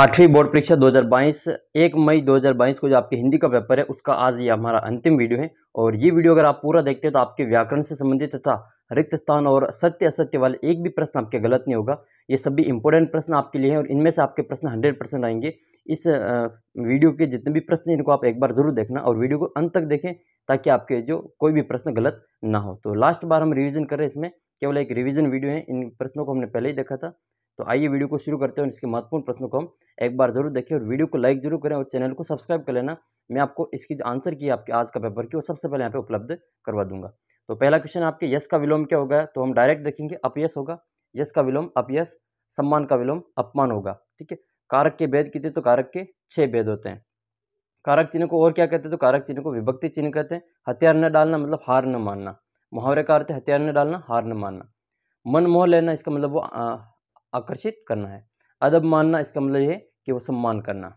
आठवीं बोर्ड परीक्षा 2022 एक मई 2022 को जो आपके हिंदी का पेपर है उसका आज ये हमारा अंतिम वीडियो है और ये वीडियो अगर आप पूरा देखते हैं तो आपके व्याकरण से संबंधित तथा रिक्त स्थान और सत्य असत्य वाले एक भी प्रश्न आपके गलत नहीं होगा ये सभी इंपॉर्टेंट प्रश्न आपके लिए हैं और इनमें से आपके प्रश्न हंड्रेड परसेंट आएंगे इस वीडियो के जितने भी प्रश्न हैं इनको आप एक बार ज़रूर देखना और वीडियो को अंत तक देखें ताकि आपके जो कोई भी प्रश्न गलत ना हो तो लास्ट बार हम रिविज़न कर रहे हैं इसमें केवल एक रिविज़न वीडियो है इन प्रश्नों को हमने पहले ही देखा था तो आइए वीडियो को शुरू करते हैं इसके महत्वपूर्ण प्रश्नों को हम एक बार जरूर देखें और वीडियो को लाइक जरूर करें और चैनल को सब्सक्राइब कर लेना मैं आपको इसकी जो आंसर की आपके आज का पेपर की वो सबसे पहले यहाँ पे उपलब्ध करवा दूंगा तो पहला क्वेश्चन आपके यस का विलोम क्या होगा तो हम डायरेक्ट देखेंगे अपयस होगा यस का विलोम अपयस सम्मान का विलोम अपमान होगा ठीक है कारक के भेद कितने तो कारक के छः भेद होते हैं कारक चिन्ह को और क्या कहते हैं तो कारक चिन्ह को विभक्ति चिन्ह कहते हैं हथियार न डालना मतलब हार न मानना मुहावरे का अर्थ हथियार न डालना हार न मानना मन मोह लेना इसका मतलब वो आकर्षित करना है अदब मानना इसका मतलब ये है कि वो सम्मान करना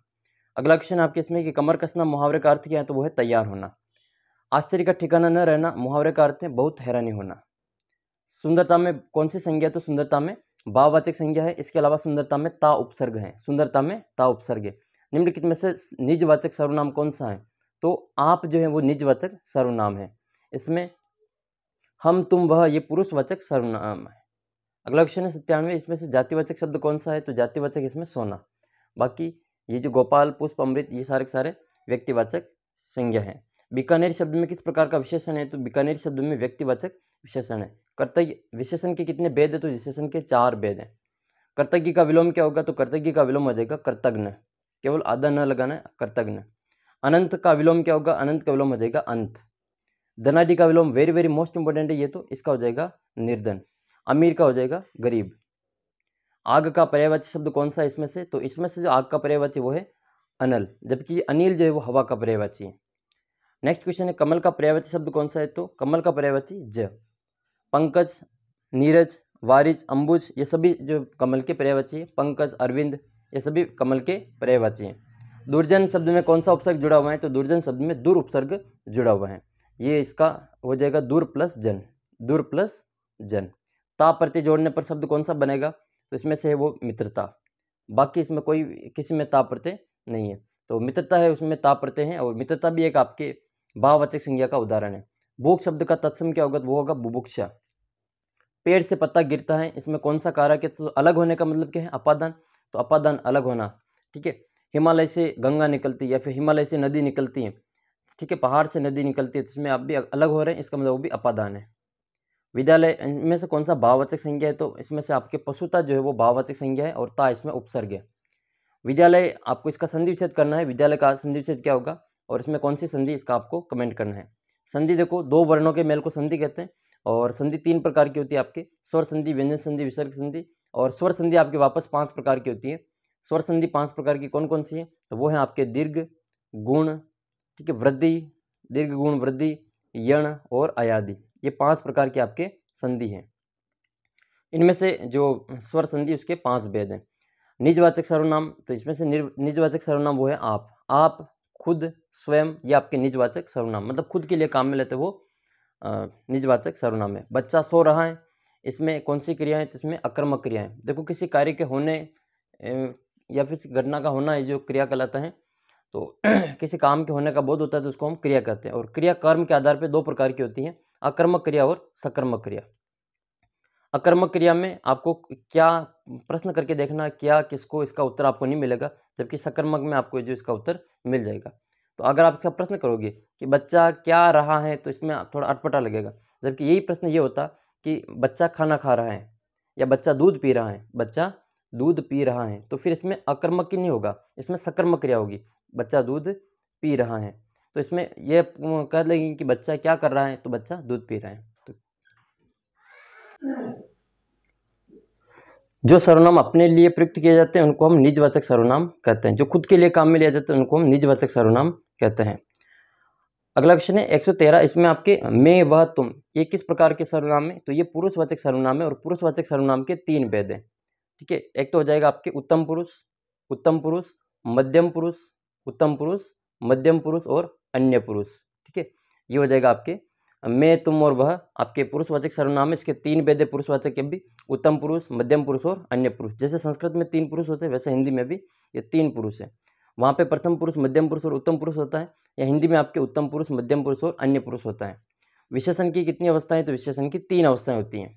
अगला क्वेश्चन आपके इसमें कि कमर कसना मुहावरे का अर्थ क्या है तो वो है तैयार होना आश्चर्य का ठिकाना न रहना मुहावरे का अर्थ है बहुत हैरानी होना सुंदरता में कौन सी संज्ञा तो सुंदरता में भाववाचक संज्ञा है इसके अलावा सुंदरता में ता उपसर्ग है सुंदरता में ता उपसर्ग है निम्नलिखित में से निजवाचक सर्वनाम कौन सा है तो आप जो है वो निजवाचक सर्वनाम है इसमें हम तुम वह ये पुरुषवाचक सर्वनाम है अगला क्वेश्चन है सत्तानवे इसमें से जातिवाचक शब्द कौन सा है तो जातिवाचक इसमें सोना बाकी ये जो गोपाल पुष्प अमृत ये सारे के सारे व्यक्तिवाचक संज्ञा है बीकानेर शब्द में किस प्रकार का विशेषण है तो बीकानेर शब्द में व्यक्तिवाचक विशेषण है कर्तज्ञ विशेषण के कितने भेद है तो विशेषण के चार भेद हैं कर्तज्ञ का विलोम क्या होगा तो कर्तज्ञ का विलोम हो जाएगा कर्तज्ञ केवल आधा न लगाना है कर्तज्ञ अनंत का विलोम क्या होगा अनंत का विलोम हो जाएगा अंत धनादि का विलोम वेरी वेरी मोस्ट इंपॉर्टेंट है ये तो इसका हो जाएगा निर्धन अमीर का हो जाएगा गरीब आग का पर्यायवाची शब्द कौन सा है इसमें से तो इसमें से जो आग का पर्यायवाची वो है अनल जबकि अनिल जो है वो हवा का पर्यायवाची है नेक्स्ट क्वेश्चन है कमल का पर्यायवाची शब्द कौन सा है तो कमल का पर्यायवाची ज पंकज नीरज वारिज अंबुज ये सभी जो कमल के पर्यायवाची हैं पंकज अरविंद ये सभी कमल के पर्यायवाची हैं दुर्जन शब्द में कौन सा उपसर्ग जुड़ा हुआ है तो दुर्जन शब्द में दूर उपसर्ग जुड़ा हुआ है ये इसका हो जाएगा दूर प्लस जन दूर प्लस जन ता प्रत्यय जोड़ने पर शब्द कौन सा बनेगा तो इसमें से है वो मित्रता बाकी इसमें कोई किसी में ताप प्रत्यय नहीं है तो मित्रता है उसमें ता प्रत्यय है और मित्रता भी एक आपके भाववाचक संज्ञा का उदाहरण है भूख शब्द का तत्सम क्या होगा तो वो होगा बुभुक्षा पेड़ से पत्ता गिरता है इसमें कौन सा कारक है तो अलग होने का मतलब क्या है अपादान तो अपादान अलग होना ठीक है हिमालय से गंगा निकलती है या फिर हिमालय से नदी निकलती है ठीक है पहाड़ से नदी निकलती है तो इसमें आप भी अलग हो रहे हैं इसका मतलब वो भी अपादान है विद्यालय इनमें से कौन सा भाववाचक संज्ञा है तो इसमें से आपके पशुता जो है वो भाववाचक संज्ञा है और ता इसमें उपसर्ग है विद्यालय आपको इसका संधि विच्छेद करना है विद्यालय का संधि विच्छेद क्या होगा और इसमें कौन सी संधि इसका आपको कमेंट करना है संधि देखो दो वर्णों के मेल को संधि कहते हैं और संधि तीन प्रकार की होती है आपके स्वर संधि व्यंजन संधि विसर्ग संधि और स्वर संधि आपके वापस पांच प्रकार की होती है स्वर संधि पांच प्रकार की कौन कौन सी है तो वो है आपके दीर्घ गुण ठीक है वृद्धि दीर्घ गुण वृद्धि यण और अयादि ये पांच प्रकार के आपके संधि हैं इनमें से जो स्वर संधि उसके पांच भेद हैं निजवाचक सर्वनाम तो इसमें से निजवाचक सर्वनाम वो है आप आप खुद स्वयं ये आपके निजवाचक सर्वनाम मतलब खुद के लिए काम में लेते हो निजवाचक सर्वनाम है बच्चा सो रहा है इसमें कौन सी क्रिया है तो इसमें अक्रमक क्रिया है देखो किसी कार्य के होने या फिर घटना का होना जो क्रिया कहलाता है तो किसी काम के होने का बोध होता है तो उसको हम क्रिया कहते हैं और क्रिया कर्म के आधार पर दो प्रकार की होती हैं अकर्मक क्रिया और सकर्मक क्रिया अकर्मक क्रिया में आपको क्या प्रश्न करके देखना क्या किसको इसका उत्तर आपको नहीं मिलेगा जबकि सकर्मक में आपको जो इसका उत्तर मिल जाएगा तो अगर आप इसका प्रश्न करोगे कि बच्चा क्या रहा है तो इसमें थोड़ा अटपटा लगेगा जबकि यही प्रश्न ये होता कि बच्चा खाना खा रहा है या बच्चा दूध पी रहा है बच्चा दूध पी रहा है तो फिर इसमें अकर्मक ही नहीं होगा इसमें सकर्मक क्रिया होगी बच्चा दूध पी रहा है तो इसमें यह कह लेंगे कि बच्चा क्या कर रहा है तो बच्चा दूध पी रहा है तो जो सर्वनाम अपने लिए प्रयुक्त किए जाते हैं उनको हम निजवाचक सर्वनाम कहते हैं जो खुद के लिए काम में लिया जाता है उनको हम निजवाचक सर्वनाम कहते हैं अगला क्वेश्चन है 113 इसमें आपके मैं वह तुम ये किस प्रकार के सर्वनाम है तो ये पुरुषवाचक सर्वनाम है और पुरुषवाचक सर्वनाम के तीन भेद हैं ठीक है एक तो हो जाएगा आपके उत्तम पुरुष उत्तम पुरुष मध्यम पुरुष उत्तम पुरुष मध्यम पुरुष और अन्य पुरुष ठीक है ये हो जाएगा आपके मैं तुम और वह आपके पुरुषवाचक सर्वनाम है इसके तीन वेद्य पुरुषवाचक भी उत्तम पुरुष मध्यम पुरुष और अन्य पुरुष जैसे संस्कृत में तीन पुरुष होते हैं वैसे हिंदी में भी ये तीन पुरुष है वहाँ पे प्रथम पुरुष मध्यम पुरुष और उत्तम पुरुष होता है या हिंदी में आपके उत्तम पुरुष मध्यम पुरुष और अन्य पुरुष होता है विशेषण की कितनी अवस्थाएं तो विशेषण की तीन अवस्थाएं होती हैं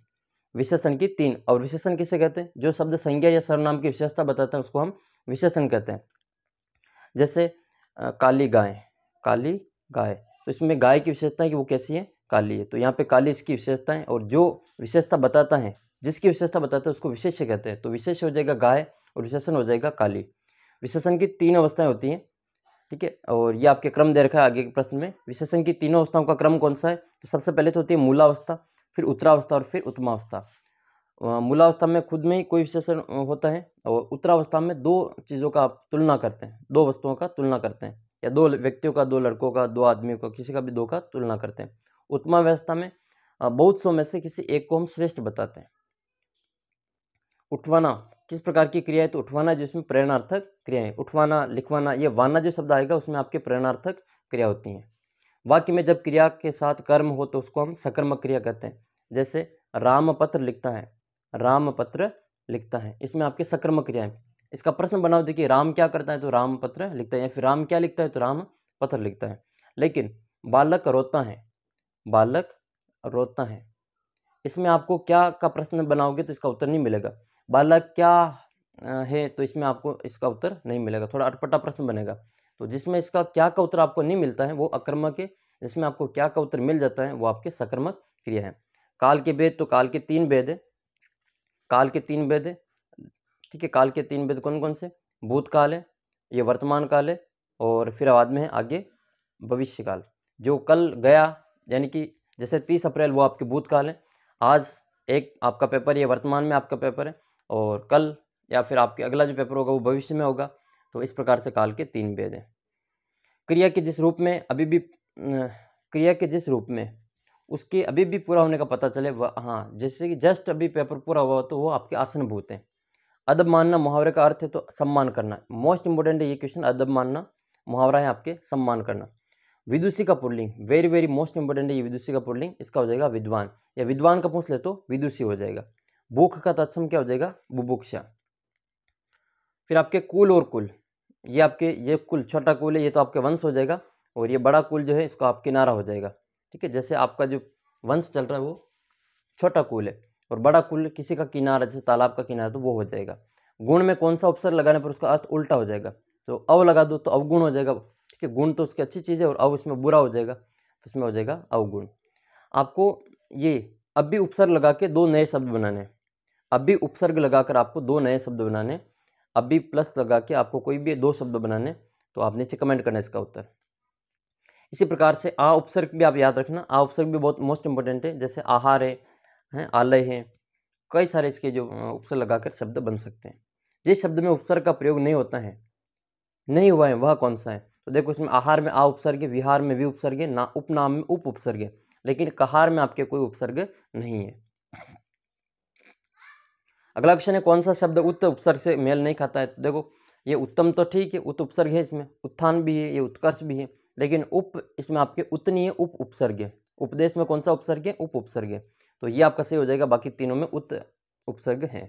विशेषण की तीन और विशेषण किसे कहते हैं जो शब्द संज्ञा या सर्वनाम की विशेषता बताते हैं उसको हम विशेषण कहते हैं जैसे काली गाय काली गाय तो इसमें गाय की विशेषता है कि वो कैसी है काली है तो यहाँ पे काली इसकी विशेषता है और जो विशेषता बताता है जिसकी विशेषता बताता है उसको विशेष कहते हैं तो विशेष हो जाएगा गाय और विशेषण हो जाएगा काली विशेषण की तीन अवस्थाएं होती हैं ठीक है और ये आपके क्रम दे रखा है आगे के प्रश्न में विशेषण की तीनों अवस्थाओं का क्रम कौन सा है तो सबसे पहले तो होती है मूलावस्था फिर उत्तरावस्था और फिर उत्तमावस्था मूलावस्था में खुद में ही कोई विशेषण होता है और उत्तरावस्था में दो चीज़ों का आप तुलना करते हैं दो वस्तुओं का तुलना करते हैं या दो व्यक्तियों का दो लड़कों का दो आदमियों का किसी का भी दो का तुलना करते हैं उत्तमा व्यवस्था में बहुत सौ में से किसी एक को हम श्रेष्ठ बताते हैं उठवाना किस प्रकार की क्रिया है तो उठवाना जिसमें प्रेरणार्थक क्रियाएं उठवाना लिखवाना ये वाना जो शब्द आएगा उसमें आपके प्रेरणार्थक क्रिया होती हैं वाक्य में जब क्रिया के साथ कर्म हो तो उसको हम सकर्मक क्रिया कहते हैं जैसे राम पत्र लिखता है राम पत्र लिखता है इसमें आपके सकर्मक क्रियाएं इसका प्रश्न बनाओ देखिए राम क्या करता है तो राम पत्र लिखता है या फिर राम क्या लिखता है तो राम पत्र लिखता है लेकिन बालक रोता है बालक रोता है इसमें आपको क्या का प्रश्न बनाओगे तो इसका उत्तर नहीं मिलेगा बालक क्या है तो इसमें आपको इसका उत्तर नहीं मिलेगा थोड़ा अटपटा प्रश्न बनेगा तो जिसमें इसका क्या का उत्तर आपको नहीं मिलता है वो अक्रमक है जिसमें आपको क्या का उत्तर मिल जाता है वो आपके सक्रमक क्रिया है काल के भेद तो काल के तीन भेद है काल के तीन भेद है ठीक है काल के तीन भेद कौन कौन से भूतकाल है ये वर्तमान काल है और फिर बाद में है आगे भविष्यकाल जो कल गया यानी कि जैसे तीस अप्रैल वो आपके भूतकाल है आज एक आपका पेपर ये वर्तमान में आपका पेपर है और कल या फिर आपके अगला जो पेपर होगा वो भविष्य में होगा तो इस प्रकार से काल के तीन भेद हैं क्रिया के जिस रूप में अभी भी क्रिया के जिस रूप में उसके अभी भी पूरा होने का पता चले वह हाँ जैसे कि जस्ट अभी पेपर पूरा हुआ तो वो आपके आसनभूत हैं अदब मानना मुहावरे का अर्थ है तो सम्मान करना मोस्ट इंपॉर्टेंट है ये क्वेश्चन अदब मानना मुहावरा है आपके सम्मान करना विदुषी का पुर्लिंग वेरी वेरी मोस्ट इंपॉर्टेंट है ये विदुषी का पुर्लिंग इसका हो जाएगा विद्वान या विद्वान का पूछ ले तो विदुषी हो जाएगा भूख का तत्सम क्या हो जाएगा बुभुक्षा फिर आपके कुल और कुल ये आपके ये कुल छोटा कुल है ये तो आपके वंश हो जाएगा और ये बड़ा कुल जो है इसको आप किनारा हो जाएगा ठीक है जैसे आपका जो वंश चल रहा है वो छोटा कुल है और बड़ा कुल किसी का किनारा जैसे तालाब का किनारा तो वो हो जाएगा गुण में कौन सा अवसर लगाने पर उसका अर्थ उल्टा हो जाएगा तो अव लगा दो तो अवगुण हो जाएगा ठीक है गुण तो उसकी अच्छी चीज़ है और अव उसमें बुरा हो जाएगा तो उसमें हो जाएगा अवगुण आपको ये अब भी उपसर्ग लगा के दो नए शब्द बनाने अब भी उपसर्ग लगाकर आपको दो नए शब्द बनाने अब भी प्लस लगा के आपको कोई भी दो शब्द बनाने तो आप नीचे कमेंट करना इसका उत्तर इसी प्रकार से आ उपसर्ग भी आप याद रखना आ उपसर्ग भी बहुत मोस्ट इंपॉर्टेंट है जैसे आहार है हैं आलय हैं कई सारे इसके जो उपसर्ग लगाकर शब्द बन सकते हैं जिस शब्द में उपसर्ग का प्रयोग नहीं होता है नहीं हुआ है वह कौन सा है तो देखो इसमें आहार में आ उपसर्ग विहार में भी उपसर्ग ना उपनाम में उप उपसर्ग लेकिन कहार में आपके कोई उपसर्ग नहीं है अगला क्वेश्चन है कौन सा शब्द उत्त उपसर्ग से मेल नहीं खाता है तो देखो ये उत्तम तो ठीक है उत्त उपसर्ग है इसमें उत्थान भी है ये उत्कर्ष भी है लेकिन उप इसमें आपके उतनी है उप उपसर्ग है उपदेश में कौन सा उपसर्ग है उप उपसर्ग है तो ये आपका सही हो जाएगा बाकी तीनों में उत उपसर्ग है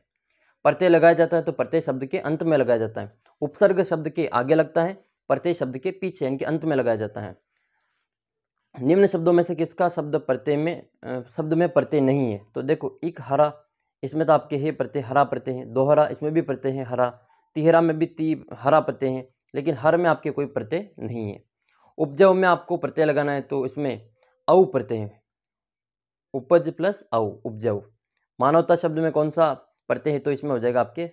प्रत्यय लगाया जाता है तो प्रत्यय शब्द के अंत में लगाया जाता है उपसर्ग शब्द के आगे लगता है प्रत्यय शब्द के पीछे इनके अंत में लगाया जाता है निम्न शब्दों में से किसका शब्द प्रत्यय में शब्द में प्रत्यय नहीं है तो देखो इक हरा इसमें तो आपके हे प्रत्यय हरा प्रत्यय है दोहरा इसमें भी प्रत्यय है हरा तिहरा में भी ती हरा प्रत्यय है लेकिन हर में आपके कोई प्रत्यय नहीं है उपजाऊ में आपको प्रत्यय लगाना है तो इसमें अव प्रत्यय है उपज प्लस अव उपजाऊ मानवता शब्द में कौन सा प्रत्यय है तो इसमें हो जाएगा आपके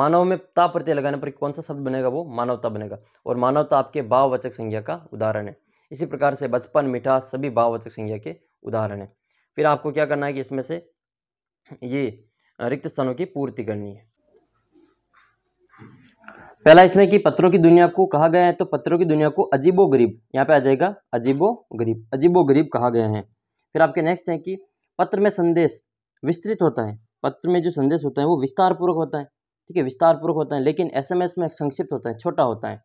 मानव में ता प्रत्यय लगाने पर कौन सा शब्द बनेगा वो मानवता बनेगा और मानवता आपके भाववाचक संज्ञा का उदाहरण है इसी प्रकार से बचपन मिठास सभी भाववाचक संज्ञा के उदाहरण है फिर आपको क्या करना है कि इसमें से ये रिक्त स्थानों की पूर्ति करनी है पहला इसमें कि पत्रों की दुनिया को कहा गया है तो पत्रों की दुनिया को अजीबो गरीब यहाँ पे आ जाएगा अजीबो गरीब अजीबो गरीब कहा गया है फिर आपके नेक्स्ट है कि पत्र में संदेश विस्तृत होता है पत्र में जो संदेश होता है वो विस्तारपूर्वक होता है ठीक है विस्तारपूर्वक होता है लेकिन एसएमएस में संक्षिप्त होता है छोटा होता है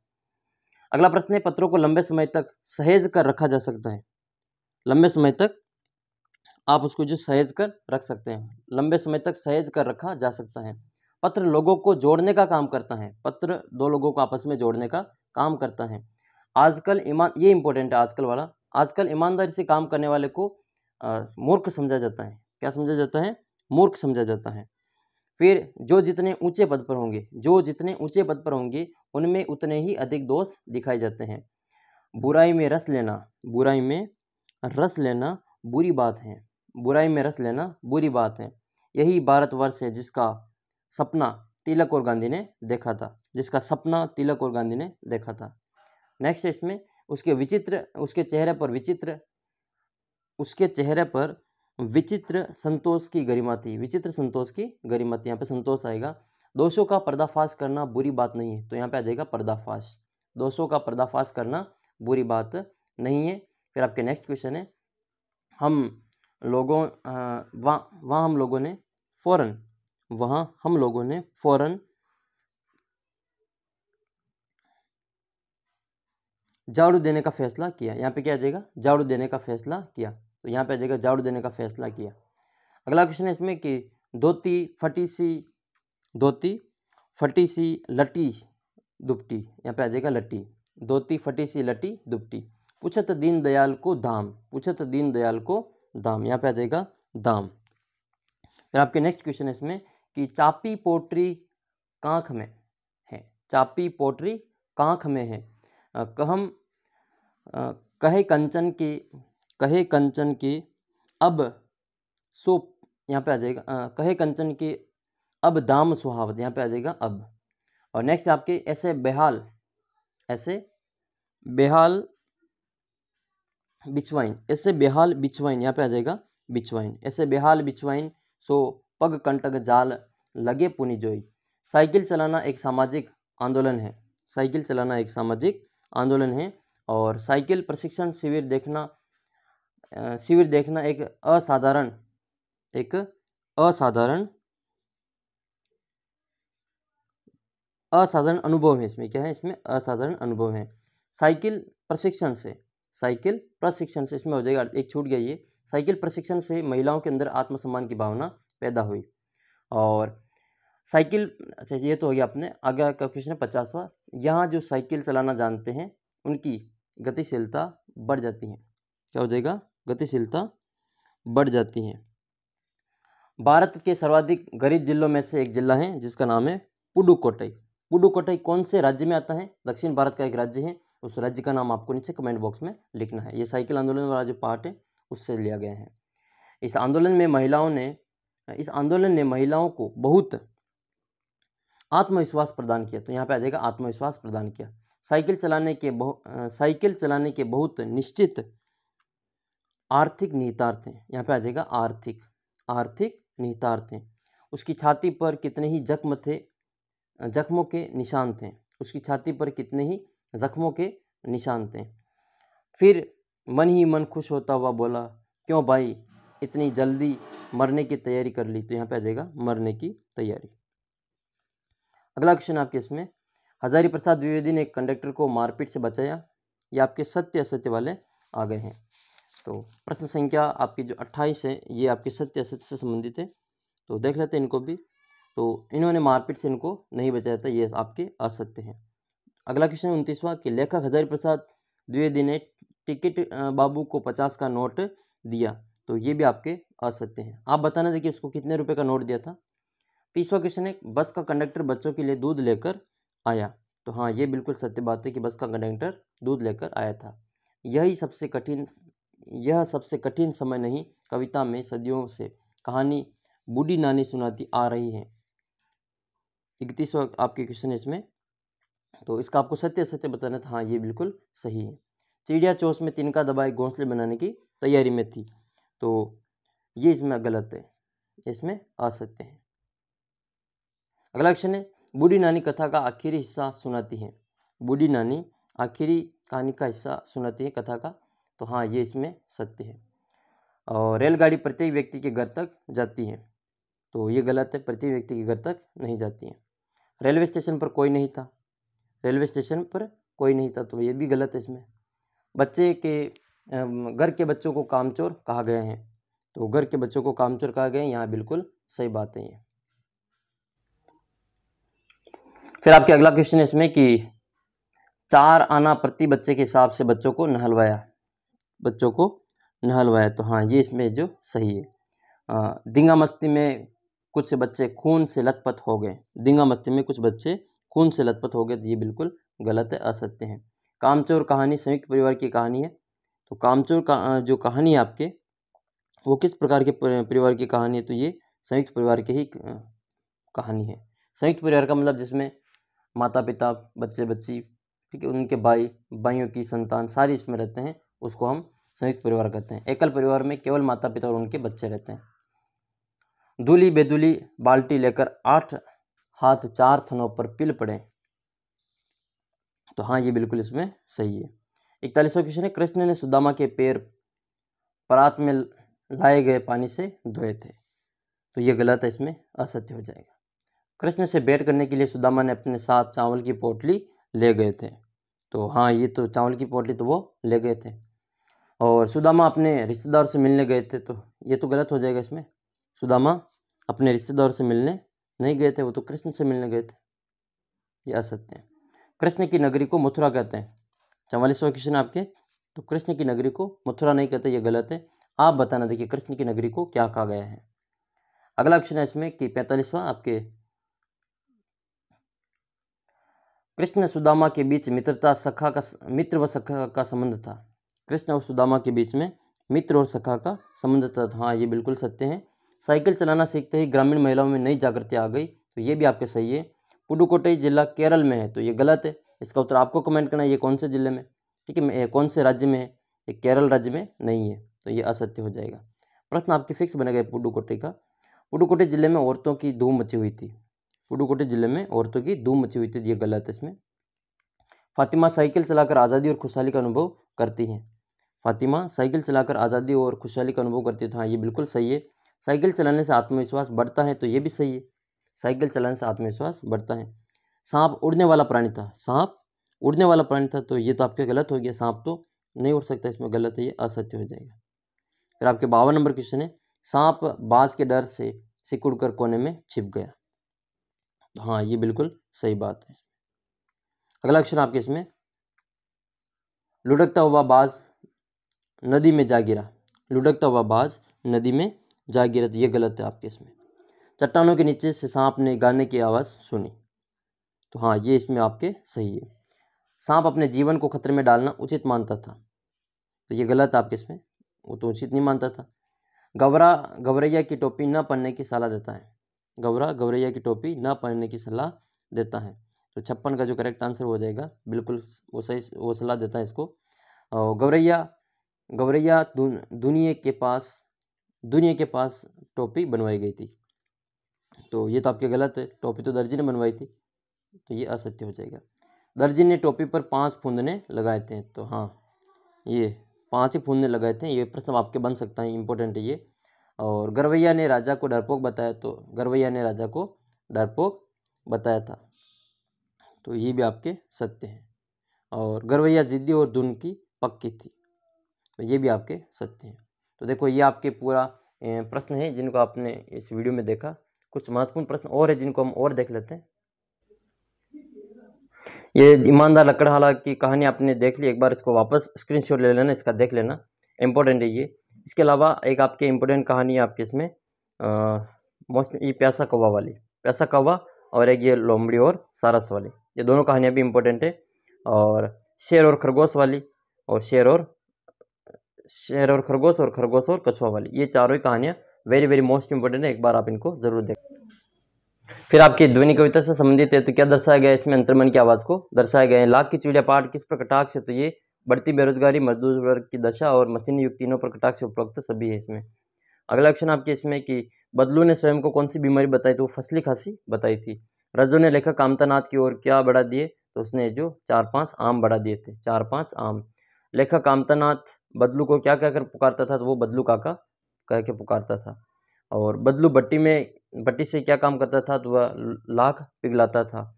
अगला प्रश्न है पत्रों को लंबे समय तक सहेज कर रखा जा सकता है लंबे समय तक आप उसको जो सहेज कर रख सकते हैं लंबे समय तक सहेज कर रखा जा सकता है पत्र लोगों को जोड़ने का काम करता है पत्र दो लोगों को आपस में जोड़ने का काम करता है आजकल ईमान ये इम्पोर्टेंट है आजकल वाला आजकल ईमानदारी से काम करने वाले को मूर्ख समझा जाता है क्या समझा जाता है मूर्ख समझा जाता है फिर जो जितने ऊंचे पद पर होंगे जो जितने ऊंचे पद पर होंगे उनमें उतने ही अधिक दोष दिखाए जाते हैं बुराई में रस लेना बुराई में रस लेना बुरी बात है बुराई में रस लेना बुरी बात है यही भारतवर्ष है जिसका सपना तिलक और गांधी ने देखा था जिसका सपना तिलक और गांधी ने देखा था नेक्स्ट इसमें उसके विचित्र उसके चेहरे पर विचित्र उसके चेहरे पर विचित्र संतोष की गरिमा थी विचित्र संतोष की गरिमा थी यहाँ पे संतोष आएगा दोषों का पर्दाफाश करना बुरी बात नहीं है तो यहाँ पे आ जाएगा पर्दाफाश दोषों का पर्दाफाश करना बुरी बात नहीं है फिर आपके नेक्स्ट क्वेश्चन है हम लोगों वहाँ वहाँ हम लोगों ने फ़ौरन वहां हम लोगों ने फ़ौरन झाड़ू देने का फैसला किया यहाँ पे क्या आ जाएगा झाड़ू देने का फैसला किया तो यहाँ पे आ जाएगा झाड़ू देने का फैसला किया अगला क्वेश्चन है इसमें कि धोती फटी सी धोती फटी सी लटी दुपटी यहाँ पे आ जाएगा लटी धोती फटी सी लटी दुपटी पूछत दयाल को धाम पूछत दयाल को दाम यहाँ पे आ जाएगा दाम फिर आपके नेक्स्ट क्वेश्चन है इसमें कि चापी पोट्री कांख में है चापी पोट्री कांख में है कहम कहे कंचन की कहे कंचन की अब सो यहाँ पे आ जाएगा आ, कहे कंचन की अब दाम सुहावत यहाँ पे आ जाएगा अब और नेक्स्ट आपके ऐसे बेहाल ऐसे बेहाल बिछवाइन ऐसे बेहाल बिछवाइन यहाँ पे आ जाएगा बिछवाइन ऐसे बेहाल बिछवाइन सो पग कंटक जाल लगे पुनी जोई साइकिल चलाना एक सामाजिक आंदोलन है साइकिल चलाना एक सामाजिक आंदोलन है और साइकिल प्रशिक्षण शिविर देखना शिविर देखना एक असाधारण एक असाधारण असाधारण अनुभव है इसमें क्या है इसमें असाधारण अनुभव है साइकिल प्रशिक्षण से साइकिल प्रशिक्षण से इसमें हो जाएगा एक छूट गया ये साइकिल प्रशिक्षण से महिलाओं के अंदर आत्मसम्मान की भावना पैदा हुई और साइकिल अच्छा ये तो हो गया अपने आगे का क्वेश्चन है पचासवा यहाँ जो साइकिल चलाना जानते हैं उनकी गतिशीलता बढ़ जाती है क्या हो जाएगा गतिशीलता बढ़ जाती है भारत के सर्वाधिक गरीब जिलों में से एक जिला है जिसका नाम है पुडुकोटई पुडुकोटई कौन से राज्य में आता है दक्षिण भारत का एक राज्य है उस राज्य का नाम आपको नीचे कमेंट बॉक्स में लिखना है ये साइकिल आंदोलन वाला जो पार्ट है उससे लिया गया है इस आंदोलन में महिलाओं ने इस आंदोलन ने महिलाओं को बहुत आत्मविश्वास प्रदान किया तो यहाँ पे आ जाएगा आत्मविश्वास प्रदान किया साइकिल चलाने के बहु साइकिल चलाने के बहुत निश्चित आर्थिक निहितार्थ हैं यहाँ पे आ जाएगा आर्थिक आर्थिक निहितार्थ हैं उसकी छाती पर कितने ही जख्म थे जख्मों के निशान थे उसकी छाती पर कितने ही जख्मों के निशान थे फिर मन ही मन खुश होता हुआ बोला क्यों भाई इतनी जल्दी मरने की तैयारी कर ली तो यहाँ पे आ जाएगा मरने की तैयारी अगला क्वेश्चन आपके इसमें हजारी प्रसाद द्विवेदी ने कंडक्टर को मारपीट से बचाया ये आपके सत्य असत्य वाले आ गए हैं तो प्रश्न संख्या आपकी जो अट्ठाईस है ये आपके सत्य असत्य से संबंधित है तो देख लेते हैं इनको भी तो इन्होंने मारपीट से इनको नहीं बचाया था ये आपके असत्य हैं अगला क्वेश्चन उनतीसवा कि लेखक हजारी प्रसाद द्विवेदी ने टिकट बाबू को पचास का नोट दिया तो ये भी आपके असत्य हैं आप बताना देखिए उसको कितने रुपए का नोट दिया था तीसवा तो क्वेश्चन है बस का कंडक्टर बच्चों के लिए दूध लेकर आया तो हाँ ये बिल्कुल सत्य बात है कि बस का कंडक्टर दूध लेकर आया था यही सबसे कठिन यह सबसे कठिन समय नहीं कविता में सदियों से कहानी बूढ़ी नानी सुनाती आ रही है इकतीसवा आपके क्वेश्चन है इसमें तो इसका आपको सत्य सत्य बताना था हाँ ये बिल्कुल सही है चिड़िया चौस में तिनका दबाए घोंसले बनाने की तैयारी में थी तो ये इसमें गलत है इसमें असत्य है अगला क्वेश्चन है बूढ़ी नानी कथा का आखिरी हिस्सा सुनाती है बूढ़ी नानी आखिरी कहानी का हिस्सा सुनाती है कथा का तो हाँ ये इसमें सत्य है और रेलगाड़ी प्रत्येक व्यक्ति के घर तक जाती है तो ये गलत है प्रत्येक व्यक्ति के घर तक नहीं जाती है रेलवे स्टेशन पर कोई नहीं था रेलवे स्टेशन पर कोई नहीं था तो ये भी गलत है इसमें बच्चे के घर के बच्चों को कामचोर कहा गया है तो घर के बच्चों को कामचोर कहा गया है यहाँ बिल्कुल सही बात है फिर आपके अगला क्वेश्चन है इसमें कि चार आना प्रति बच्चे के हिसाब से बच्चों को नहलवाया बच्चों को नहलवाया तो हाँ ये इसमें जो सही है दिंगा मस्ती में कुछ बच्चे खून से लथपथ हो गए दिंगा मस्ती में कुछ बच्चे खून से लथपथ हो गए तो ये बिल्कुल गलत है असत्य है कामचोर कहानी संयुक्त परिवार की कहानी है तो कामचोर का जो कहानी है आपके वो किस प्रकार के परिवार की कहानी है तो ये संयुक्त परिवार की ही कहानी है संयुक्त परिवार का मतलब जिसमें माता पिता बच्चे बच्ची ठीक है उनके भाई भाइयों की संतान सारी इसमें रहते हैं उसको हम संयुक्त परिवार कहते हैं एकल परिवार में केवल माता पिता और उनके बच्चे रहते हैं दूली बेदूली बाल्टी लेकर आठ हाथ चार थनों पर पिल पड़े तो हाँ ये बिल्कुल इसमें सही है इकतालीसवा क्वेश्चन है कृष्ण ने सुदामा के पैर परात में लाए गए पानी से धोए थे तो ये गलत है इसमें असत्य हो जाएगा कृष्ण से बैट करने के लिए सुदामा ने अपने साथ चावल की पोटली ले गए थे तो हाँ ये तो चावल की पोटली तो वो ले गए थे और सुदामा अपने रिश्तेदार से मिलने गए थे तो ये तो गलत हो जाएगा इसमें सुदामा अपने रिश्तेदार से मिलने नहीं गए थे वो तो कृष्ण से मिलने गए थे ये असत्य है कृष्ण की नगरी को मथुरा कहते हैं चवालीसवा क्वेश्चन आपके तो कृष्ण की नगरी को मथुरा नहीं कहते ये गलत है आप बताना देखिए कृष्ण की नगरी को क्या कहा गया है अगला क्वेश्चन है इसमें कि पैंतालीसवा आपके कृष्ण सुदामा के बीच मित्रता सखा का मित्र व सखा का संबंध था कृष्ण और सुदामा के बीच में मित्र और सखा का संबंध था हाँ ये बिल्कुल सत्य है साइकिल चलाना सीखते ही ग्रामीण महिलाओं में नई जागृति आ गई तो ये भी आपके सही है पुडुकोटई जिला केरल में है तो ये गलत है इसका उत्तर आपको कमेंट करना है ये कौन से ज़िले में ठीक है कौन से राज्य में है ये केरल राज्य में नहीं है तो ये असत्य हो जाएगा प्रश्न आपके फिक्स बने गए पुडुकोटे का पुडुकोटे जिले में औरतों की धूम मची हुई थी पुडुकोटे जिले में औरतों की धूम मची हुई थी ये गलत है इसमें फातिमा साइकिल चलाकर आज़ादी और खुशहाली का अनुभव करती हैं फातिमा साइकिल चलाकर आज़ादी और खुशहाली का अनुभव करती है तो हाँ ये बिल्कुल सही है साइकिल चलाने से आत्मविश्वास बढ़ता है तो ये भी सही है साइकिल चलाने से आत्मविश्वास बढ़ता है सांप उड़ने वाला प्राणी था सांप उड़ने वाला प्राणी था तो ये तो आपके गलत हो गया सांप तो नहीं उड़ सकता इसमें गलत है ये असत्य हो जाएगा फिर आपके बावन नंबर क्वेश्चन है सांप बाज के डर से सिकुड़ कर कोने में छिप गया तो हाँ ये बिल्कुल सही बात है अगला क्वेश्चन आपके इसमें लुढ़कता हुआ बाज नदी में जा गिरा लुढ़कता हुआ बाज नदी में जा गिरा तो ये गलत है आपके इसमें चट्टानों के नीचे से सांप ने गाने की आवाज़ सुनी तो हाँ ये इसमें आपके सही है सांप अपने जीवन को खतरे में डालना उचित मानता था तो ये गलत आपके इसमें वो तो उचित नहीं मानता था गवरा गवरैया की टोपी न पहनने की सलाह देता है गवरा गवरैया की टोपी न पहनने की सलाह देता है तो छप्पन का जो करेक्ट आंसर हो जाएगा बिल्कुल वो सही वो सलाह देता है इसको गवरैया गवरैया दुनिया के पास दुनिया के पास टोपी बनवाई गई थी तो ये तो आपके गलत है टोपी तो दर्जी ने बनवाई थी तो ये असत्य हो जाएगा दर्जी ने टोपी पर पांच फूंदने लगाए थे तो हाँ ये पांच ही फूंदने लगाए थे ये प्रश्न आपके बन सकता है इंपॉर्टेंट है ये और गरवैया ने राजा को डरपोक बताया तो गरवैया ने राजा को डरपोक बताया था तो ये भी आपके सत्य हैं और गरवैया जिद्दी और धुन की पक्की थी तो ये भी आपके सत्य हैं तो देखो ये आपके पूरा प्रश्न है जिनको आपने इस वीडियो में देखा कुछ महत्वपूर्ण प्रश्न और है जिनको हम और देख लेते हैं ये ईमानदार लकड़हाला की कहानी आपने देख ली एक बार इसको वापस स्क्रीनशॉट ले लेना इसका देख लेना इम्पोर्टेंट है ये इसके अलावा एक आपके इम्पोर्टेंट कहानी है आपके इसमें मोस्ट ये प्यासा कौवा वाली प्यासा कौवा और एक ये लोमड़ी और सारस वाली ये दोनों कहानियाँ भी इम्पोर्टेंट है और शेर और खरगोश वाली और शेर और शेर और खरगोश और खरगोश और कछुआ वाली ये चारों ही कहानियाँ वेरी वेरी मोस्ट इम्पोर्टेंट है एक बार आप इनको ज़रूर देख फिर आपकी ध्वनि कविता से संबंधित है तो क्या दर्शाया गया है इसमें अंतर्मन की आवाज़ को दर्शाया गया है लाख की चिड़िया पाठ किस पर कटाक्ष है तो ये बढ़ती बेरोजगारी मजदूर वर्ग की दशा और मशीन युक्त तीनों पर कटाक्ष उपलब्ध सभी है इसमें अगला क्वेश्चन आपके इसमें कि बदलू ने स्वयं को कौन सी बीमारी बताई थी तो वो फसली खांसी बताई थी रजो ने लेखक कामतानाथ की ओर क्या बढ़ा दिए तो उसने जो चार पांच आम बढ़ा दिए थे चार पांच आम लेखक कामतानाथ बदलू को क्या कहकर पुकारता था तो वो बदलू काका कह के पुकारता था और बदलू भट्टी में भट्टी से क्या काम करता था तो वह लाख पिघलाता था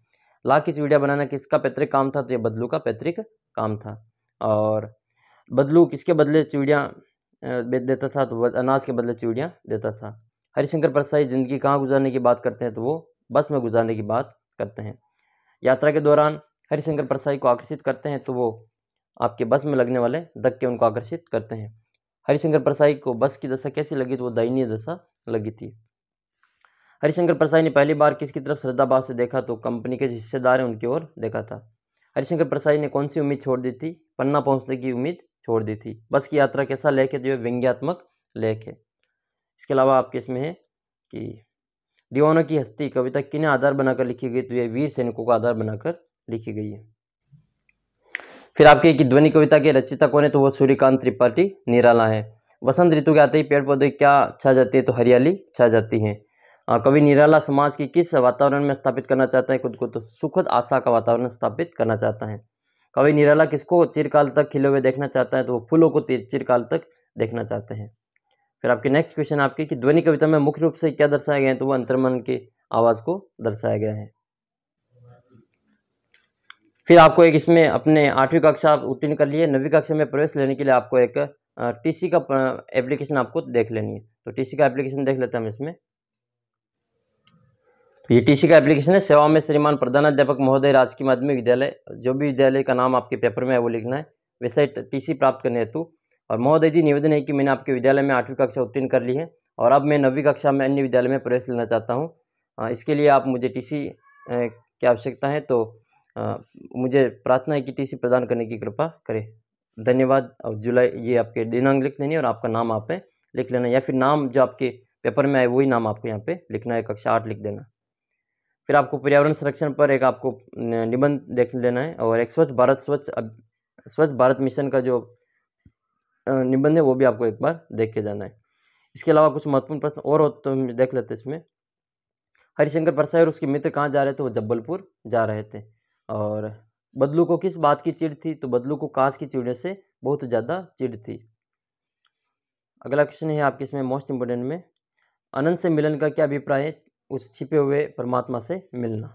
लाख की चिड़िया बनाना किसका पैतृक काम था तो यह बदलू का पैतृक काम था और बदलू किसके बदले चिड़िया देता था तो वह अनाज के बदले चिड़िया देता था हरिशंकर परसाई ज़िंदगी कहाँ गुजारने की बात करते हैं तो वो बस में गुजारने की बात करते हैं यात्रा के दौरान हरिशंकर परसाई को आकर्षित करते हैं तो वो आपके बस में लगने वाले धक्के उनको आकर्षित करते हैं हरिशंकर परसाई को बस की दशा कैसी लगी तो वो दयनीय दशा लगी थी हरिशंकर प्रसाद ने पहली बार किसकी तरफ श्रद्धाभाव से देखा तो कंपनी के हिस्सेदार हैं उनकी ओर देखा था हरिशंकर प्रसाद ने कौन सी उम्मीद छोड़ दी थी पन्ना पहुंचने की उम्मीद छोड़ दी थी बस की यात्रा कैसा लेख है जो तो व्यंग्यात्मक लेख है इसके अलावा आपके इसमें है कि दीवानों की हस्ती कविता किन आधार बनाकर लिखी गई तो यह वीर सैनिकों का आधार बनाकर लिखी गई है फिर आपके कि ध्वनि कविता के रचिता कौन है तो वो सूर्यकांत त्रिपाठी निराला है वसंत ऋतु के आते ही पेड़ पौधे क्या छा जाते हैं तो हरियाली छा जाती है कवि निराला समाज की किस वातावरण में स्थापित करना चाहता है खुद को तो सुखद आशा का वातावरण स्थापित करना चाहता है कवि निराला किसको चिरकाल तक खिले हुए देखना चाहता है तो वो फूलों को चिरकाल तक देखना चाहते हैं फिर आपके नेक्स्ट क्वेश्चन आपके कि ध्वनि कविता में मुख्य रूप से क्या दर्शाया गया है तो वो अंतर्मन की आवाज़ को दर्शाया गया है फिर आपको एक इसमें अपने आठवीं कक्षा आप उत्तीर्ण कर लिए नवीं कक्षा में प्रवेश लेने के लिए आपको एक टीसी का एप्लीकेशन आपको देख लेनी है तो टीसी का एप्लीकेशन देख लेते हैं हम इसमें ये पीटीसी का एप्लीकेशन है सेवा में श्रीमान प्रधानाध्यापक महोदय राजकीय माध्यमिक विद्यालय जो भी विद्यालय का नाम आपके पेपर में है वो लिखना है टी टीसी प्राप्त करने हेतु और महोदय जी निवेदन है कि मैंने आपके विद्यालय में आठवीं कक्षा उत्तीर्ण कर ली है और अब मैं नवीं कक्षा में अन्य विद्यालय में प्रवेश लेना चाहता हूँ इसके लिए आप मुझे टी की आवश्यकता है तो मुझे प्रार्थना है कि टी प्रदान करने की कृपा करें धन्यवाद और जुलाई ये आपके दिनांक लिख देनी और आपका नाम आप लिख लेना या फिर नाम जो आपके पेपर में आए वही नाम आपको यहाँ पे लिखना है कक्षा आठ लिख देना फिर आपको पर्यावरण संरक्षण पर एक आपको निबंध देख लेना है और एक स्वच्छ भारत स्वच्छ स्वच्छ भारत मिशन का जो निबंध है वो भी आपको एक बार देख के जाना है इसके अलावा कुछ महत्वपूर्ण प्रश्न और हो तो देख लेते इसमें हरिशंकर प्रसाद और उसके मित्र कहाँ जा रहे थे वो जब्बलपुर जा रहे थे और बदलू को किस बात की चिड़ थी तो बदलू को कांस की चिड़ने से बहुत ज़्यादा चिड़ थी अगला क्वेश्चन है आपके इसमें मोस्ट इम्पोर्टेंट में अनंत से मिलन का क्या अभिप्राय है उस छिपे हुए परमात्मा से मिलना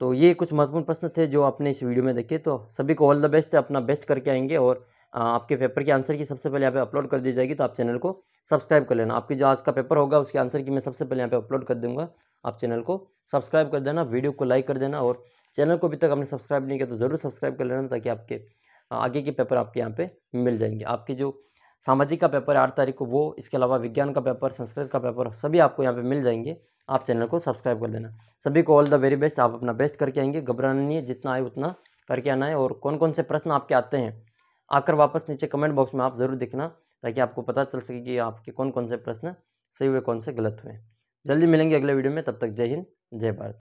तो ये कुछ महत्वपूर्ण प्रश्न थे जो आपने इस वीडियो में देखे तो सभी को ऑल द बेस्ट अपना बेस्ट करके आएंगे और आपके पेपर के आंसर की सबसे पहले यहाँ पे अपलोड कर दी जाएगी तो आप चैनल को सब्सक्राइब कर लेना आपकी जो आज का पेपर होगा उसके आंसर की मैं सबसे पहले यहाँ पे अपलोड कर दूंगा आप चैनल को सब्सक्राइब कर देना वीडियो को लाइक कर देना और चैनल को अभी तक आपने सब्सक्राइब नहीं किया तो ज़रूर सब्सक्राइब कर लेना ताकि आपके आगे के पेपर आपके यहाँ पे मिल जाएंगे आपकी जो सामाजिक का पेपर आठ तारीख को वो इसके अलावा विज्ञान का पेपर संस्कृत का पेपर सभी आपको यहाँ पे मिल जाएंगे आप चैनल को सब्सक्राइब कर देना सभी को ऑल द वेरी बेस्ट आप अपना बेस्ट करके आएंगे घबराना नहीं है जितना आए उतना करके आना है और कौन कौन से प्रश्न आपके आते हैं आकर वापस नीचे कमेंट बॉक्स में आप ज़रूर देखना ताकि आपको पता चल सके कि आपके कौन कौन से प्रश्न सही हुए कौन से गलत हुए जल्दी मिलेंगे अगले वीडियो में तब तक जय हिंद जय भारत